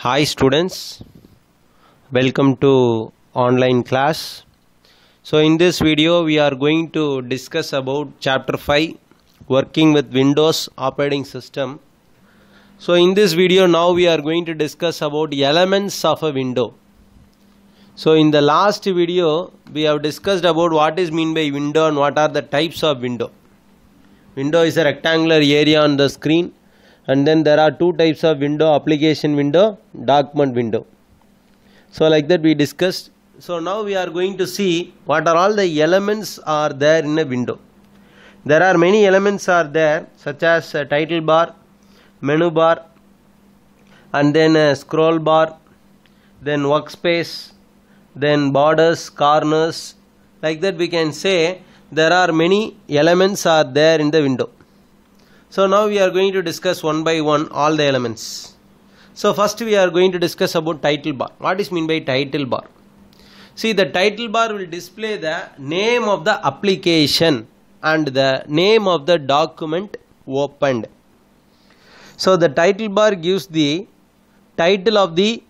hi students welcome to online class so in this video we are going to discuss about chapter 5 working with windows operating system so in this video now we are going to discuss about elements of a window so in the last video we have discussed about what is mean by window and what are the types of window window is a rectangular area on the screen and then there are two types of window application window document window so like that we discussed so now we are going to see what are all the elements are there in a window there are many elements are there such as title bar menu bar and then scroll bar then workspace then borders corners like that we can say there are many elements are there in the window so now we are going to discuss one by one all the elements. So first we are going to discuss about title bar. What is mean by title bar? See the title bar will display the name of the application and the name of the document opened. So the title bar gives the title of the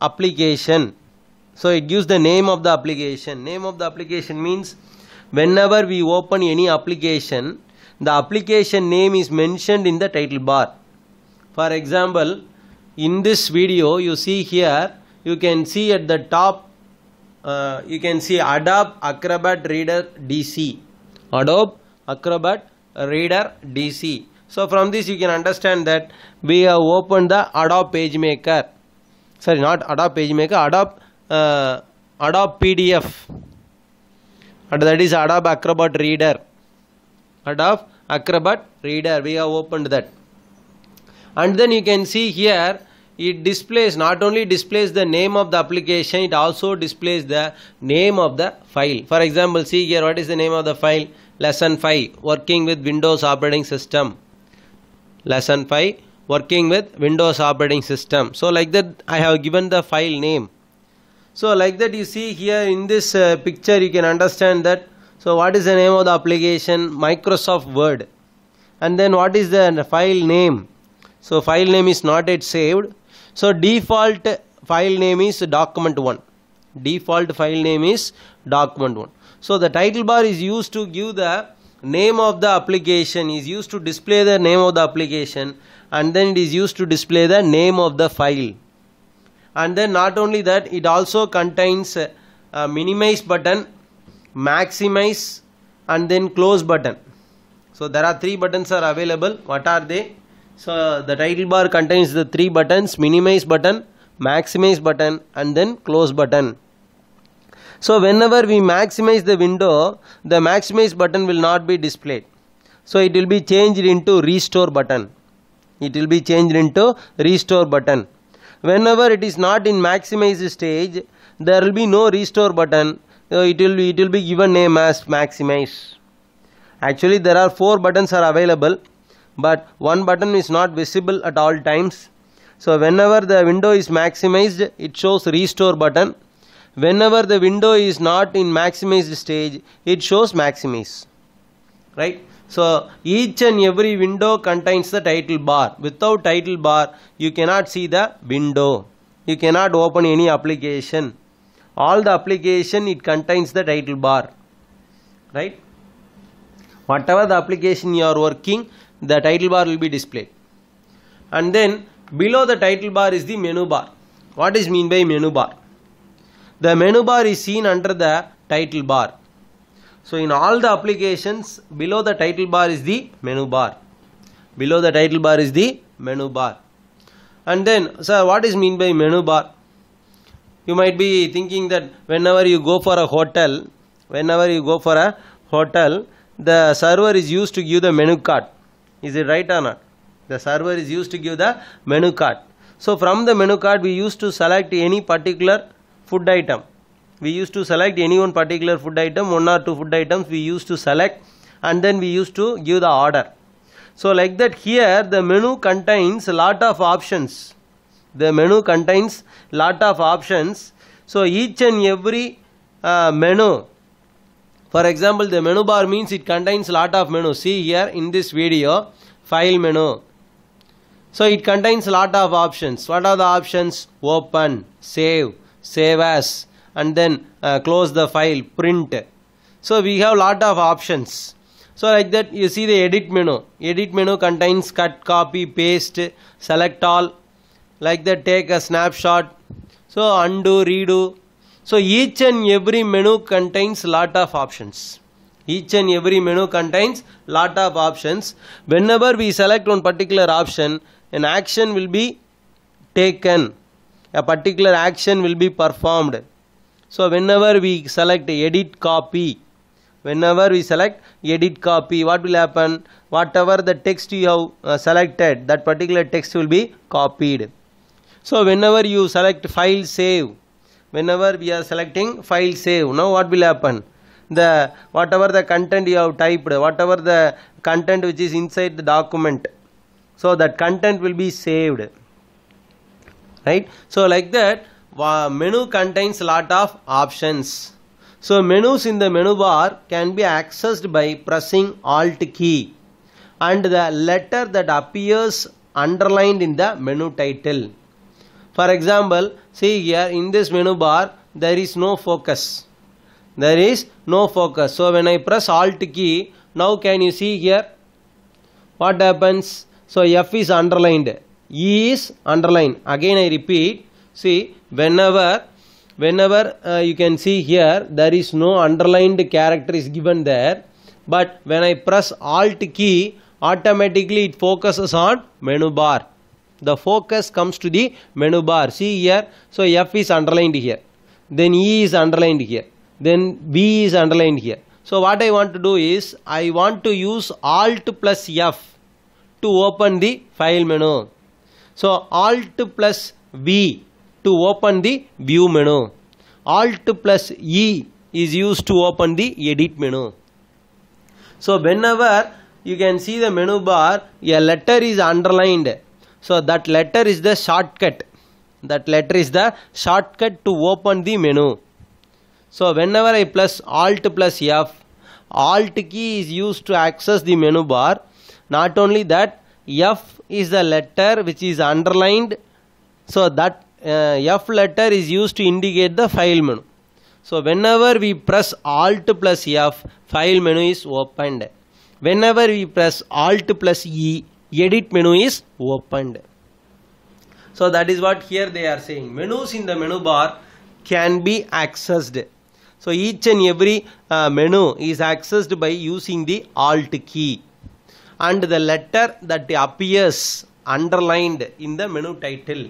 application. So it gives the name of the application. Name of the application means whenever we open any application the application name is mentioned in the title bar. For example, in this video you see here you can see at the top uh, you can see Adobe Acrobat Reader DC. Adobe Acrobat Reader DC. So from this you can understand that we have opened the Adobe PageMaker. Sorry, not Adobe PageMaker, Adobe uh, Adobe PDF. And that is Adobe Acrobat Reader and of acrobat reader we have opened that and then you can see here it displays not only displays the name of the application it also displays the name of the file for example see here what is the name of the file lesson 5 working with windows operating system lesson 5 working with windows operating system so like that i have given the file name so like that you see here in this uh, picture you can understand that so what is the name of the application Microsoft Word and then what is the file name so file name is not yet saved so default file name is document1 default file name is document1 so the title bar is used to give the name of the application is used to display the name of the application and then it is used to display the name of the file and then not only that it also contains a, minimize button maximize and then close button so there are three buttons are available what are they so the title bar contains the three buttons minimize button maximize button and then close button so whenever we maximize the window the maximize button will not be displayed so it will be changed into restore button it will be changed into restore button whenever it is not in maximize stage there will be no restore button it will it will be given name as maximize actually there are four buttons are available but one button is not visible at all times so whenever the window is maximized it shows restore button whenever the window is not in maximized stage it shows maximize right so each and every window contains the title bar without title bar you cannot see the window you cannot open any application all the application it contains the title bar right whatever the application you are working the title bar will be displayed and then below the title bar is the menu bar what is mean by menu bar the menu bar is seen under the title bar so in all the applications below the title bar is the menu bar below the title bar is the menu bar and then sir what is mean by menu bar you might be thinking that whenever you go for a hotel whenever you go for a hotel the server is used to give the menu card is it right or not the server is used to give the menu card so from the menu card we used to select any particular food item we used to select any one particular food item one or two food items we used to select and then we used to give the order so like that here the menu contains lot of options the menu contains lot of options. So each and every uh, menu for example, the menu bar means it contains lot of menu. See here in this video, file menu. So it contains lot of options. What are the options? Open, save, save as and then uh, close the file, print. So we have lot of options. So like that you see the edit menu. Edit menu contains cut, copy, paste, select all, like that take a snapshot so undo redo so each and every menu contains lot of options each and every menu contains lot of options whenever we select one particular option an action will be taken a particular action will be performed so whenever we select edit copy whenever we select edit copy what will happen whatever the text you have uh, selected that particular text will be copied so whenever you select file save, whenever we are selecting file save, now what will happen? The whatever the content you have typed, whatever the content which is inside the document, so that content will be saved. Right? So like that, menu contains lot of options. So menus in the menu bar can be accessed by pressing Alt key and the letter that appears underlined in the menu title. For example, see here in this menu bar, there is no focus. There is no focus. So when I press Alt key, now can you see here? What happens? So F is underlined. E is underlined. Again I repeat. See, whenever whenever uh, you can see here there is no underlined character is given there but when I press alt key automatically it focuses on menu bar the focus comes to the menu bar see here so F is underlined here then E is underlined here then B is underlined here so what I want to do is I want to use alt plus F to open the file menu so alt plus V to open the view menu alt plus E is used to open the edit menu so whenever you can see the menu bar a letter is underlined so that letter is the shortcut. That letter is the shortcut to open the menu. So whenever I plus Alt plus F, Alt key is used to access the menu bar. Not only that, F is the letter which is underlined. So that uh, F letter is used to indicate the file menu. So whenever we press Alt plus F, file menu is opened. Whenever we press Alt plus E, edit menu is opened so that is what here they are saying menus in the menu bar can be accessed so each and every uh, menu is accessed by using the alt key and the letter that appears underlined in the menu title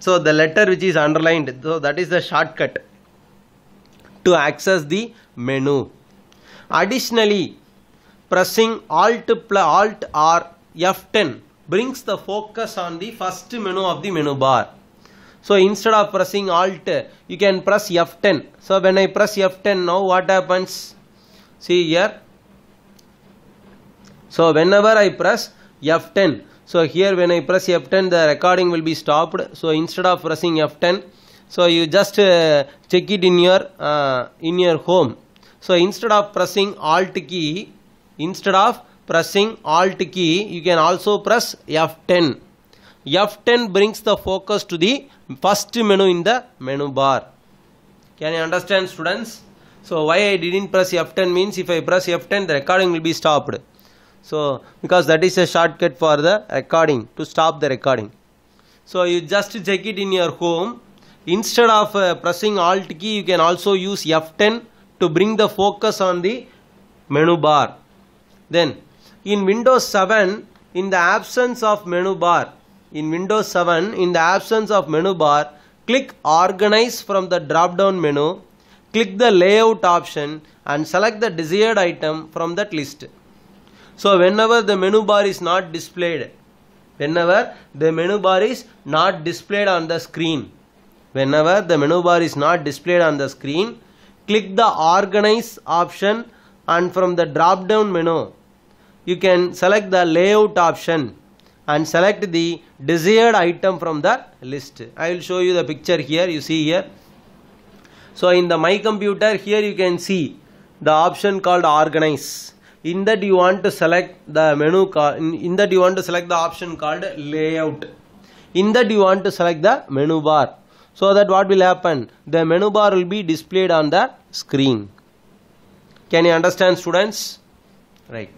so the letter which is underlined so that is the shortcut to access the menu additionally pressing Alt, Alt or F10 brings the focus on the first menu of the menu bar. So instead of pressing Alt, you can press F10. So when I press F10 now, what happens? See here. So whenever I press F10, so here when I press F10, the recording will be stopped. So instead of pressing F10, so you just uh, check it in your uh, in your home. So instead of pressing Alt key, Instead of pressing Alt key, you can also press F10. F10 brings the focus to the first menu in the menu bar. Can you understand students? So why I didn't press F10 means if I press F10 the recording will be stopped. So because that is a shortcut for the recording to stop the recording. So you just check it in your home. Instead of uh, pressing Alt key you can also use F10 to bring the focus on the menu bar. Then in Windows 7 in the absence of menu bar in Windows 7 in the absence of menu bar click organize from the drop down menu click the layout option and select the desired item from that list. So whenever the menu bar is not displayed whenever the menu bar is not displayed on the screen whenever the menu bar is not displayed on the screen click the organize option and from the drop down menu you can select the layout option and select the desired item from the list I will show you the picture here you see here so in the my computer here you can see the option called organize in that you want to select the menu in, that you want to select the option called layout in that you want to select the menu bar so that what will happen the menu bar will be displayed on the screen can you understand students? Right.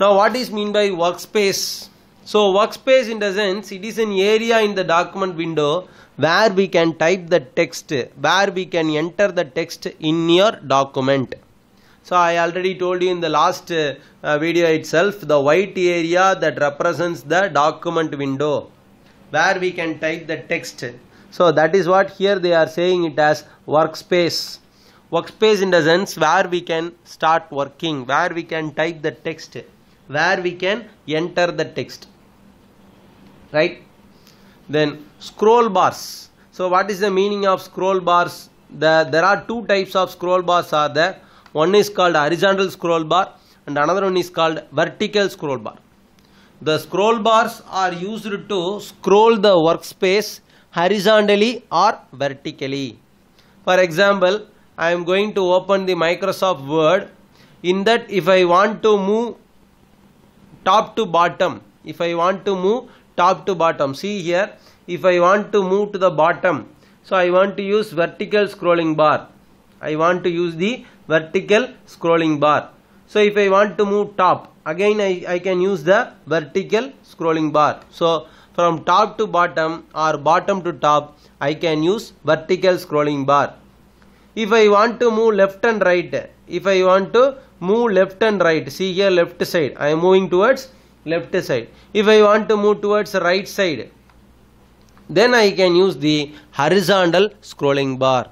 Now what is mean by workspace? So workspace in the sense it is an area in the document window where we can type the text, where we can enter the text in your document. So I already told you in the last uh, video itself the white area that represents the document window where we can type the text. So that is what here they are saying it as workspace workspace in the sense where we can start working where we can type the text where we can enter the text right then scroll bars so what is the meaning of scroll bars the there are two types of scroll bars are there one is called horizontal scroll bar and another one is called vertical scroll bar the scroll bars are used to scroll the workspace horizontally or vertically for example I am going to open the Microsoft Word in that if I want to move top to bottom if I want to move top to bottom see here if I want to move to the bottom so I want to use vertical scrolling bar I want to use the vertical scrolling bar so if I want to move top again I, I can use the vertical scrolling bar so from top to bottom or bottom to top I can use vertical scrolling bar if I want to move left and right if I want to move left and right see here left side I am moving towards left side if I want to move towards right side then I can use the horizontal scrolling bar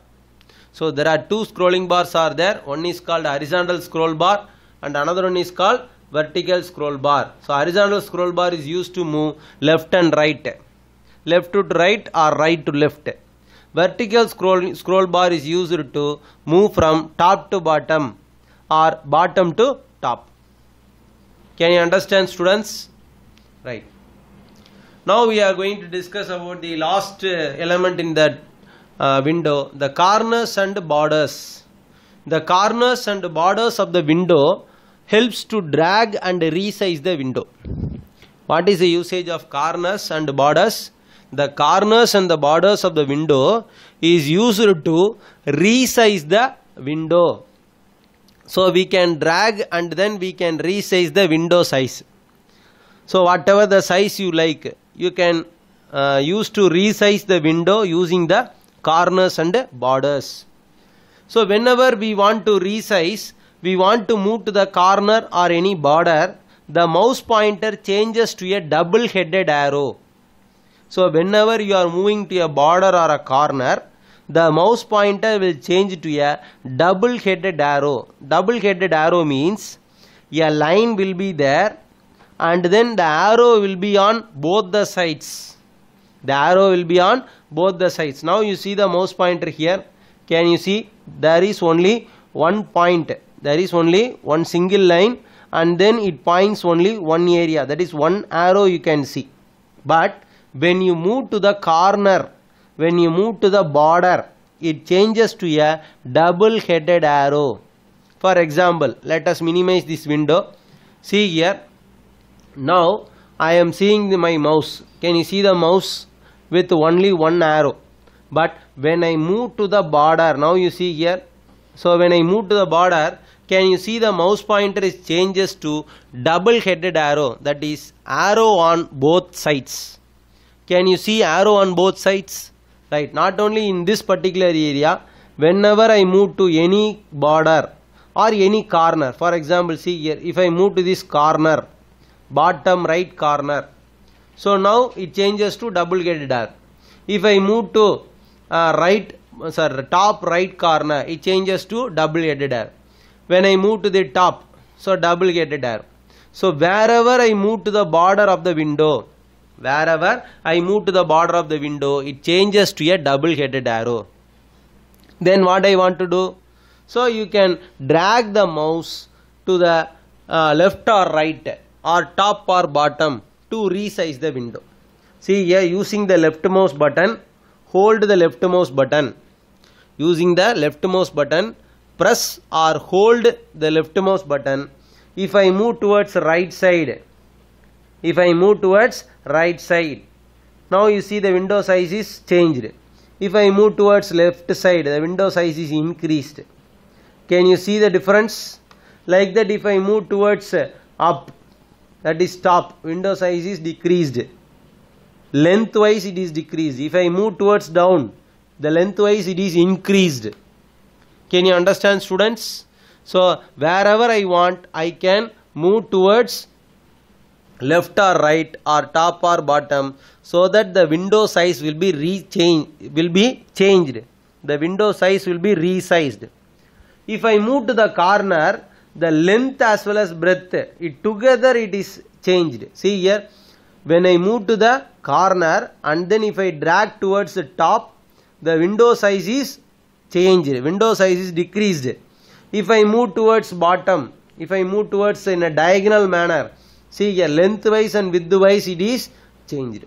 so there are two scrolling bars are there one is called horizontal scroll bar and another one is called vertical scroll bar so horizontal scroll bar is used to move left and right left to right or right to left Vertical scroll, scroll bar is used to move from top to bottom or bottom to top. Can you understand students? Right. Now we are going to discuss about the last uh, element in that uh, window, the corners and borders. The corners and borders of the window helps to drag and resize the window. What is the usage of corners and borders? the corners and the borders of the window is used to resize the window. So we can drag and then we can resize the window size. So whatever the size you like, you can uh, use to resize the window using the corners and borders. So whenever we want to resize, we want to move to the corner or any border, the mouse pointer changes to a double headed arrow so whenever you are moving to a border or a corner, the mouse pointer will change to a double headed arrow. Double headed arrow means a line will be there and then the arrow will be on both the sides. The arrow will be on both the sides. Now you see the mouse pointer here. Can you see there is only one point. There is only one single line and then it points only one area. That is one arrow you can see. But when you move to the corner when you move to the border it changes to a double headed arrow for example let us minimize this window see here now I am seeing the, my mouse can you see the mouse with only one arrow but when I move to the border now you see here so when I move to the border can you see the mouse pointer is changes to double headed arrow that is arrow on both sides can you see arrow on both sides right not only in this particular area whenever I move to any border or any corner for example see here if I move to this corner bottom right corner so now it changes to double gated arrow if I move to uh, right sorry top right corner it changes to double gated arrow when I move to the top so double gated arrow so wherever I move to the border of the window Wherever I move to the border of the window, it changes to a double headed arrow. Then what I want to do? So you can drag the mouse to the uh, left or right or top or bottom to resize the window. See here using the left mouse button, hold the left mouse button. Using the left mouse button, press or hold the left mouse button. If I move towards right side, if I move towards right side, now you see the window size is changed. If I move towards left side, the window size is increased. Can you see the difference? Like that if I move towards uh, up, that is top, window size is decreased. Lengthwise it is decreased. If I move towards down, the lengthwise it is increased. Can you understand students? So wherever I want, I can move towards left or right or top or bottom so that the window size will be rechange will be changed the window size will be resized if i move to the corner the length as well as breadth it together it is changed see here when i move to the corner and then if i drag towards the top the window size is changed window size is decreased if i move towards bottom if i move towards in a diagonal manner See here lengthwise and widthwise it is changed.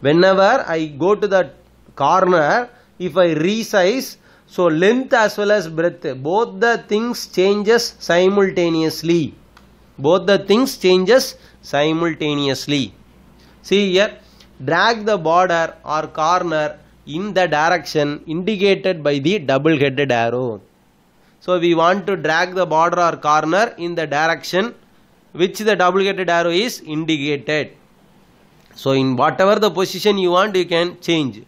Whenever I go to the corner, if I resize, so length as well as breadth, both the things changes simultaneously. Both the things changes simultaneously. See here, drag the border or corner in the direction indicated by the double headed arrow. So we want to drag the border or corner in the direction which the double-gated arrow is indicated. So in whatever the position you want you can change.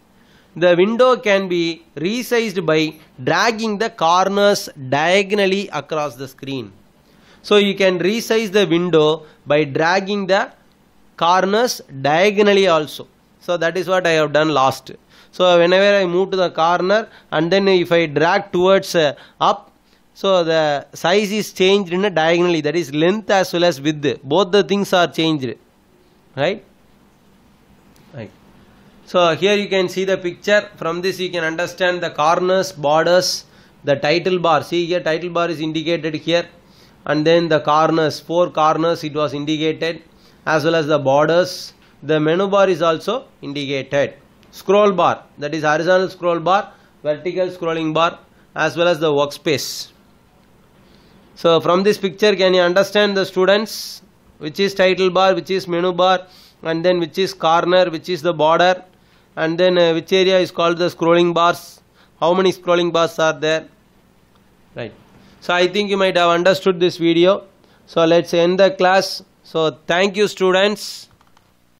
The window can be resized by dragging the corners diagonally across the screen. So you can resize the window by dragging the corners diagonally also. So that is what I have done last. So whenever I move to the corner and then if I drag towards uh, up so the size is changed in a diagonally that is length as well as width both the things are changed right right so here you can see the picture from this you can understand the corners borders the title bar see here title bar is indicated here and then the corners four corners it was indicated as well as the borders the menu bar is also indicated scroll bar that is horizontal scroll bar vertical scrolling bar as well as the workspace so from this picture can you understand the students which is title bar, which is menu bar and then which is corner, which is the border and then uh, which area is called the scrolling bars, how many scrolling bars are there, right. So I think you might have understood this video. So let's end the class. So thank you students.